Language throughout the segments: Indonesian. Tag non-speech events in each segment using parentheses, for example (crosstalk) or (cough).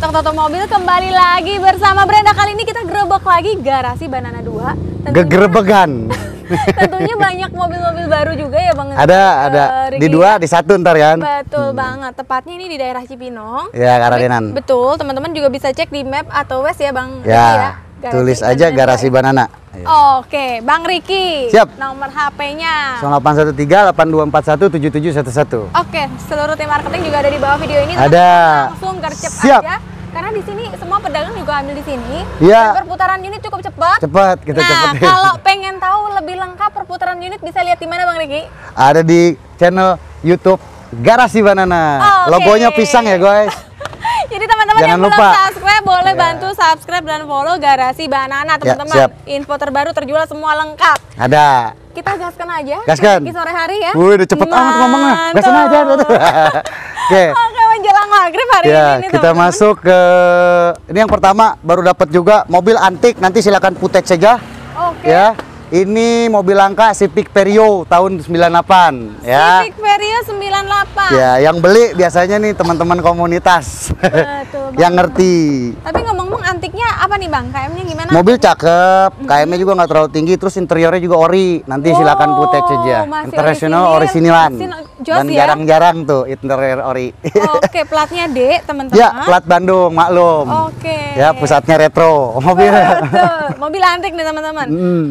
Patok Toto Mobil kembali lagi bersama Brenda kali ini kita gerebek lagi garasi Banana 2 Gegerebegan (laughs) Tentunya banyak mobil-mobil baru juga ya Bang Ada, eh, ada di dua, di satu ntar ya. Betul hmm. banget, tepatnya ini di daerah Cipinong Ya, Karadenan Betul, teman-teman juga bisa cek di map atau west ya Bang ya. Rigi ya Garasi Tulis aja Banana. garasi banana. Iya. Oke, Bang Riki. Siap. Nomor HP-nya. 0813-8241-7711. Oke, seluruh tim marketing juga ada di bawah video ini. Ada. Langsung gercep Siap. aja. Karena di sini semua pedagang juga ambil di sini. Iya. Perputaran unit cukup cepat. Cepat, kita nah, cepat. Nah, kalau pengen tahu lebih lengkap perputaran unit bisa lihat di mana Bang Riki? Ada di channel YouTube Garasi Banana. Oh, okay. Logonya pisang ya, guys. Jadi teman-teman yang lupa. belum subscribe boleh yeah. bantu subscribe dan follow Garasi Banana ya, teman-teman. Yeah, Info terbaru terjual semua lengkap. Ada. Kita gaskan aja. Gaskan. Di sore hari ya. Wih, udah cepet banget amat nah, ngomongnya. Gaskan aja. (laughs) Oke. okay. Oke, menjelang maghrib hari yeah, ini. Kita teman -teman. masuk ke ini yang pertama baru dapat juga mobil antik. Nanti silakan putek saja. Oke. Okay. Ya ini mobil langka Civic Perio tahun 98 ya. Civic Perio 98. Ya, yang beli biasanya nih teman-teman komunitas. Betul. (laughs) yang ngerti. Tapi antiknya apa nih bang? KM-nya gimana? Mobil cakep, mm mm-hmm. KM-nya juga nggak terlalu tinggi, terus interiornya juga ori. Nanti wow, silakan putek saja. Oh, International orisinilan. Dan ya? jarang-jarang ya? tuh interior ori. Oh, Oke, okay. (laughs) platnya D, teman-teman. Ya, plat Bandung, maklum. Oke. Okay. Ya, pusatnya retro. Mobil. Betul. Mobil antik nih, teman-teman.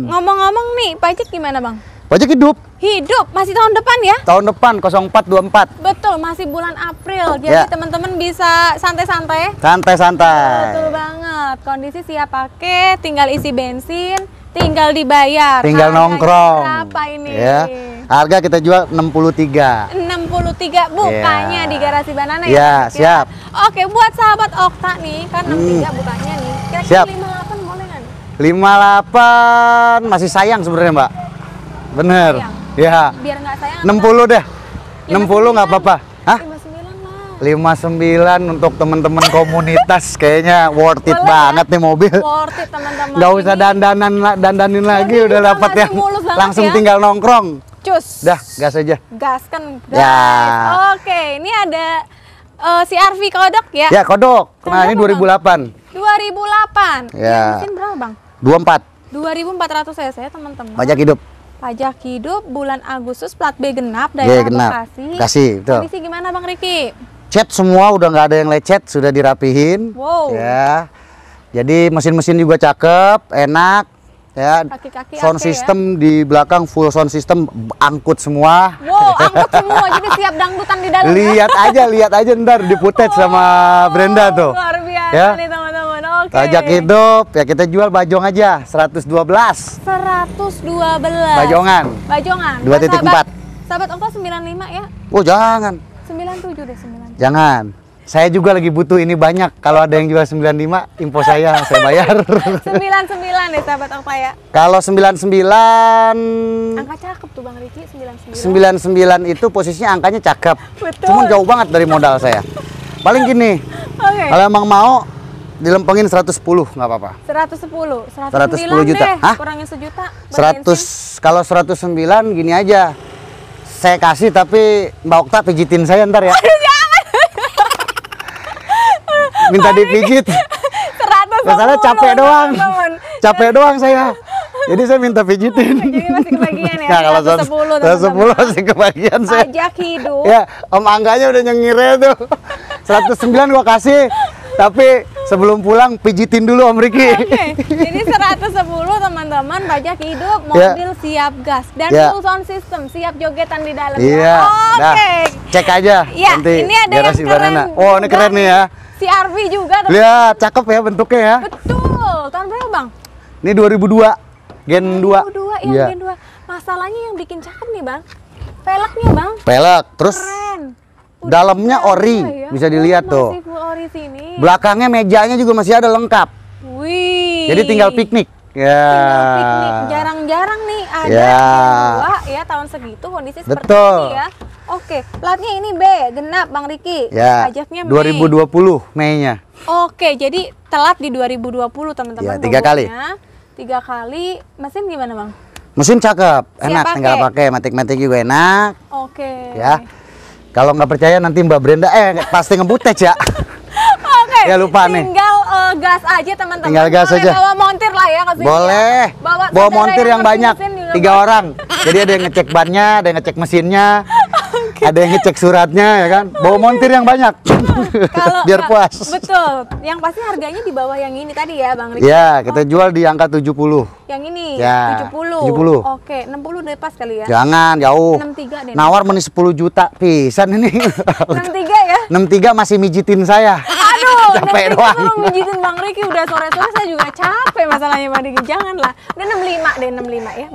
Ngomong-ngomong nih, pajak gimana, Bang? Pajak hidup. Hidup, masih tahun depan ya? Tahun depan 0424. Betul, masih bulan April. Jadi ya. teman-teman bisa santai-santai. Santai-santai. Betul banget. Kondisi siap pakai, tinggal isi bensin, tinggal dibayar. Tinggal Harga nongkrong. Berapa ini? Ya. Harga kita jual 63. 63 bukanya ya. di garasi banana ya. Iya, siap. Oke, buat sahabat Okta nih, kan 63 hmm. bukanya nih. Kira-kira 58 boleh kan? 58 masih sayang sebenarnya, Mbak. Bener. Ya. Biar nggak sayang. 60 deh. 60 ya, nggak apa-apa. Hah? 59 untuk teman-teman komunitas (laughs) kayaknya worth it Boleh, ya? banget ya? nih mobil. Worth it teman-teman. Gak usah dandanan dandanin lagi Mobil udah dapat yang langsung ya? tinggal nongkrong. Cus. Dah, gas aja. Gas kan, ya. guys. Ya. Oke, ini ada uh, si Arvi Kodok ya? Ya, Kodok. Nah, ini 2008. 2008. Ya. ya mesin berapa, Bang? 24. 2400 cc, teman-teman. Pajak hidup. Pajak hidup bulan Agustus plat B genap dari yeah, genap. Bekasi. Bekasi, betul. Kondisi gimana Bang Riki? Cat semua udah nggak ada yang lecet, sudah dirapihin. Wow. Ya. Jadi mesin-mesin juga cakep, enak. Ya. Kaki-kaki sound ya. system ya? di belakang full sound system angkut semua. Wow, (laughs) angkut semua. jadi siap dangdutan di dalam. Lihat aja, lihat aja ntar diputet wow, sama Brenda tuh. Luar biasa ya. nih teman-teman. Okay. Pajak hidup ya kita jual bajong aja 112. 112. Bajongan. Bajongan. 2.4. Kan sahabat, sahabat ongkos 95 ya. Oh, jangan. 97 deh 9. Jangan. Saya juga lagi butuh ini banyak. Kalau ada yang jual 95, info saya, (laughs) saya bayar. 99 deh sahabat Ongpa ya. Kalau 99 Angka cakep tuh Bang Riki 99. 99 itu posisinya angkanya cakep. Betul. Cuman jauh banget dari modal saya. Paling gini. (laughs) Okay. Kalau emang mau dilempengin 110 nggak apa-apa. 110. 110 juta. Deh, Hah? Kurangin sejuta. 100 bensin. kalau 109 gini aja. Saya kasih tapi Mbak Okta pijitin saya ntar ya. Aduh, jangan. (laughs) Minta dipijit. Masalah capek doang. Capek doang saya. Jadi saya minta pijitin. (laughs) Jadi masih kebagian ya. Nah, kalau 110 masih kebagian saya. Pajak hidup. Ya, Om Angganya udah nyengirnya tuh. 109 (laughs) gua kasih. Tapi sebelum pulang pijitin dulu Om Riki. Oke. Okay. Jadi 110 teman-teman pajak hidup ya. mobil yeah. siap gas dan yeah. full sound system siap jogetan di dalam. Iya. Yeah. Oke. Okay. Nah, cek aja yeah. nanti. Ini ada yang keren. Banana. Oh, ini keren nih ya. CRV juga. Teman -teman. Lihat, cakep ya bentuknya ya. Betul. Tahun berapa, Bang? Ini 2002. Gen 2. 2002. 2. yeah. Gen 2. Masalahnya yang bikin cakep nih, Bang. Peleknya, Bang. Pelek. Terus keren Dalamnya ori, ya? bisa dilihat masih tuh. Full ori sini. Belakangnya mejanya juga masih ada lengkap. Wih. Jadi tinggal piknik. Ya. piknik. Jarang-jarang nih ada ya. dua ya tahun segitu kondisi Betul. seperti ini ya. Oke, platnya ini B, genap Bang Riki. Ya. Pajaknya Mei. 2020 Mei-nya. Oke, jadi telat di 2020 teman-teman. Ya, tiga kali. Tiga kali. Mesin gimana Bang? Mesin cakep, Siap enak pake. tinggal pakai, matik-matik juga enak. Oke. Ya. Kalau nggak percaya nanti Mbak Brenda eh pasti ngebutet ya. Oke. ya lupa nih. Tinggal uh, gas aja teman-teman. Tinggal gas Boleh aja. Bawa montir lah ya kasih. Boleh. Ya. Bawa, bawa montir yang, yang banyak. Tiga orang. Jadi ada yang ngecek bannya, ada yang ngecek mesinnya, (laughs) ada yang ngecek suratnya ya kan bawa montir yang banyak iya, Kalau, (laughs) biar puas betul yang pasti harganya di bawah yang ini tadi ya bang Riki ya kita oh. jual di angka 70 yang ini ya 70 70 oke 60 deh pas kali ya jangan jauh 63 deh nawar meni 10 juta pisan ini 63 (laughs) ya 63 masih mijitin saya Aduh, capek doang. Kalau mijitin Bang Riki udah sore-sore saya juga capek masalahnya Bang Riki. Janganlah. Udah 65 deh, 65 ya.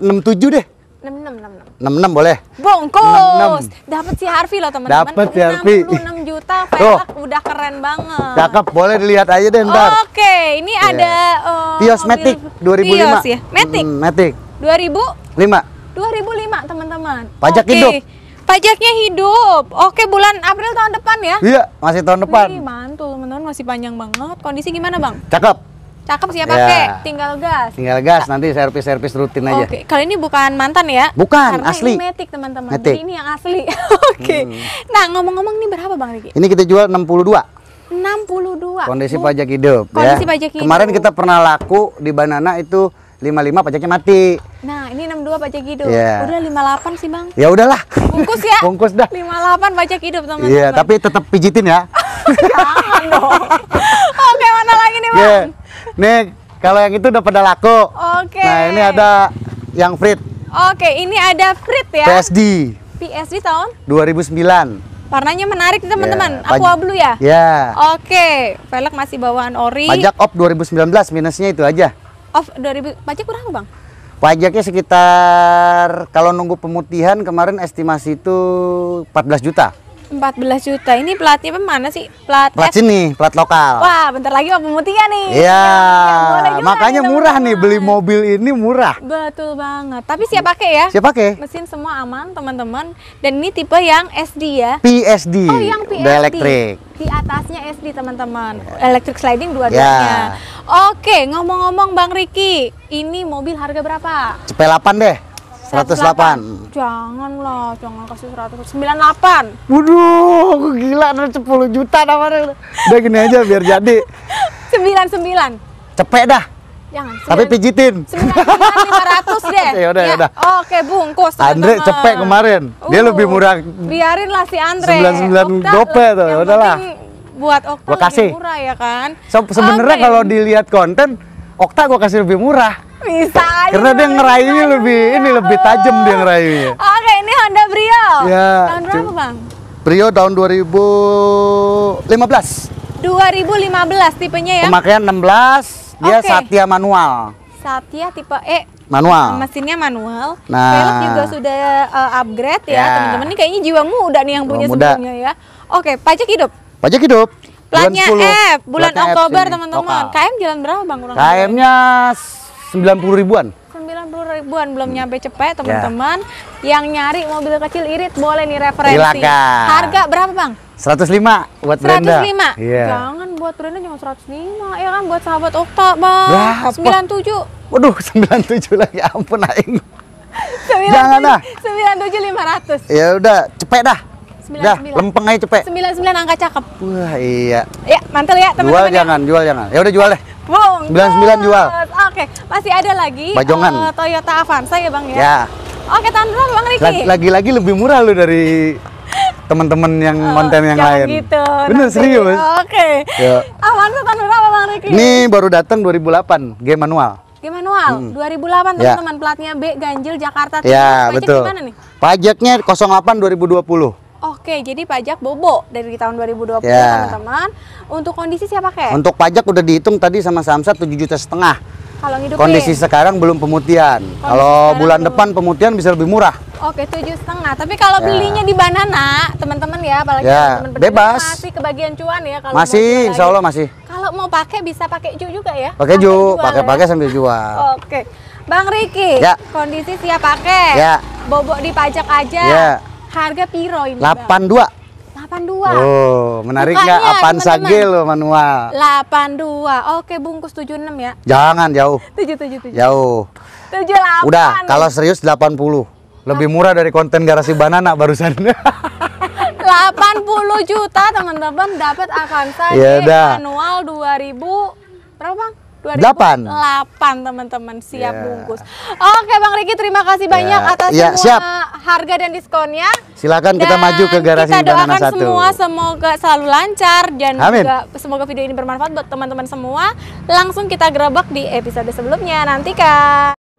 65, 67 deh. 66 boleh bungkus dapat si Harvey loh teman-teman dapat si Harvey 66 juta velg oh. udah keren banget cakep boleh dilihat aja deh ntar oke okay, ini yeah. ada uh, Tios Matic 2005 Tios ya Matic mm, Matic 2005? 2005 teman-teman pajak okay. hidup pajaknya hidup. Oke, bulan April tahun depan ya? Iya, masih tahun depan. Wih, mantul, teman-teman masih panjang banget. Kondisi gimana, Bang? Cakep. Cakep sih ya pakai, yeah. Ya. tinggal gas. Tinggal gas, nanti servis-servis rutin aja. Oke, okay. kalau ini bukan mantan ya? Bukan, Karena asli. Ini metik teman-teman. Jadi ini yang asli. (laughs) Oke. okay. Hmm. Nah, ngomong-ngomong ini berapa Bang Riki? Ini kita jual 62. 62. Kondisi Bu. pajak hidup ya. Kondisi ya. pajak hidup. Kemarin kita pernah laku di Banana itu 55 pajaknya mati. Nah, ini 62 pajak hidup. Yeah. Udah 58 sih, Bang. Ya udahlah. Bungkus ya. (laughs) Bungkus dah. 58 pajak hidup, teman-teman. Iya, -teman. yeah, tapi tetap pijitin ya. (laughs) Jangan dong. Oke, mana lagi nih, Bang? Yeah. Nih, kalau yang itu udah pada laku. Oke. Okay. Nah, ini ada yang Frit. Oke, okay, ini ada Frit ya. PSD. PSD tahun? 2009. Warnanya menarik teman-teman. Yeah, Aqua blue ya? Ya. Yeah. Oke, okay. velg masih bawaan ori. Pajak off 2019 minusnya itu aja. Off 2000 pajak kurang, Bang? Pajaknya sekitar kalau nunggu pemutihan kemarin estimasi itu 14 juta. 14 juta. Ini platnya mana sih? Plat Plat sini, plat lokal. Wah, bentar lagi mau pemutihan nih. Iya. makanya nih, murah teman. nih beli mobil ini murah. Betul banget. Tapi siap pakai ya? Siap pakai. Mesin semua aman, teman-teman. Dan ini tipe yang SD ya. PSD. Oh, yang PSD. Udah elektrik. Di atasnya SD, teman-teman. Electric sliding dua-duanya. Yeah. Oke, ngomong-ngomong Bang Riki, ini mobil harga berapa? Cepelapan deh. 108. 108. Jangan lah, jangan kasih 198. Waduh, aku gila ada 10 juta namanya. Udah gini aja biar jadi. 99. (laughs) Cepet dah. Jangan. Tapi pijitin. 99 500 deh. (laughs) ya udah, ya, ya udah. Oke, bungkus. Andre cepet kemarin. Uh, Dia lebih murah. Biarinlah si Andre. 99 gope tuh. Ya Udahlah. Buat Okta lebih murah ya kan. So, Sebenarnya okay. kalau dilihat konten, Okta gue kasih lebih murah bisa aja. Karena iya, dia ini iya, iya. lebih ini lebih tajam dia ngerayu. Oke, ini Honda Brio. Ya. Tahun berapa, Bang? Brio tahun 2015. 2015 tipenya ya? Pemakaian 16, dia Satya manual. Satya tipe E. Manual. Mesinnya manual. Nah, Velg juga sudah uh, upgrade ya, ya, teman-teman. Ini kayaknya jiwa muda nih yang punya muda. sebelumnya ya. Oke, pajak hidup. Pajak hidup. Platnya F, bulan Oktober teman-teman. KM jalan berapa Bang? KM-nya 90 ribuan. 90 ribuan belum hmm. nyampe cepet ya. teman-teman. Yeah. Yang nyari mobil kecil irit boleh nih referensi. Silakan. Harga berapa, Bang? 105 buat 105. Brenda. 105. Yeah. Jangan buat Brenda cuma 105. Ya kan buat sahabat Okta, Bang. Berapa? 97. Waduh, 97 (laughs) lagi. Ya ampun aing. Jangan lah. 97 500. Ya udah, cepet dah. 99. Dah, lempeng aja cepet. 99 angka cakep. Wah, iya. Ya, mantel ya, teman-teman. Jual ya. jangan, jual jangan. Ya udah jual deh. Bung. 99 jual. Oke, masih ada lagi Bajongan. Uh, Toyota Avanza ya Bang ya? Ya. Oke, tahan Bang Riki. Lagi-lagi lebih murah lu dari teman-teman yang oh, konten yang lain. gitu. Bener serius. Oke. Okay. Ya. Avanza tahun berapa Bang Riki? Ini baru datang 2008, game manual. Game manual, hmm. 2008 ya. teman-teman ya. platnya B Ganjil Jakarta. Ya, Pajak betul. Gimana nih? Pajaknya 08 2020. Oke, jadi pajak bobo dari tahun 2020 puluh ya. teman-teman. Untuk kondisi siapa kayak? Untuk pajak udah dihitung tadi sama Samsat 7 juta setengah. Kalau ngidupin. Kondisi sekarang belum pemutihan. Kondisi kalau bulan belum. depan pemutihan bisa lebih murah. Oke, tujuh setengah. Tapi kalau ya. belinya di Banana, teman-teman ya, apalagi ya. teman bebas. Masih kebagian cuan ya kalau Masih, insya Allah masih. Kalau mau pakai bisa pakai ju juga ya. Pakai ju, pakai-pakai ya? sambil jual. Oke. Bang Riki, ya. kondisi siap pakai. Ya. Bobok dipajak aja. Ya. Harga piro ini? 82. Bang? 82. Oh, menarik nggak Avanza G lo manual? 82. Oke, bungkus 76 ya. Jangan jauh. 777. Jauh. 78. Udah, kalau serius 80. Lebih ah. murah dari konten garasi banana barusan. 80 (laughs) juta teman-teman dapat Avanza ya G dah. manual 2000 berapa Bang? 2008 teman-teman siap yeah. bungkus. Oke Bang Riki terima kasih ya. banyak yeah. atas yeah, semua siap harga dan diskonnya. Silakan kita maju ke garasi kita doakan satu. semua semoga selalu lancar dan Amin. juga semoga video ini bermanfaat buat teman-teman semua. Langsung kita gerobak di episode sebelumnya. Nantikan.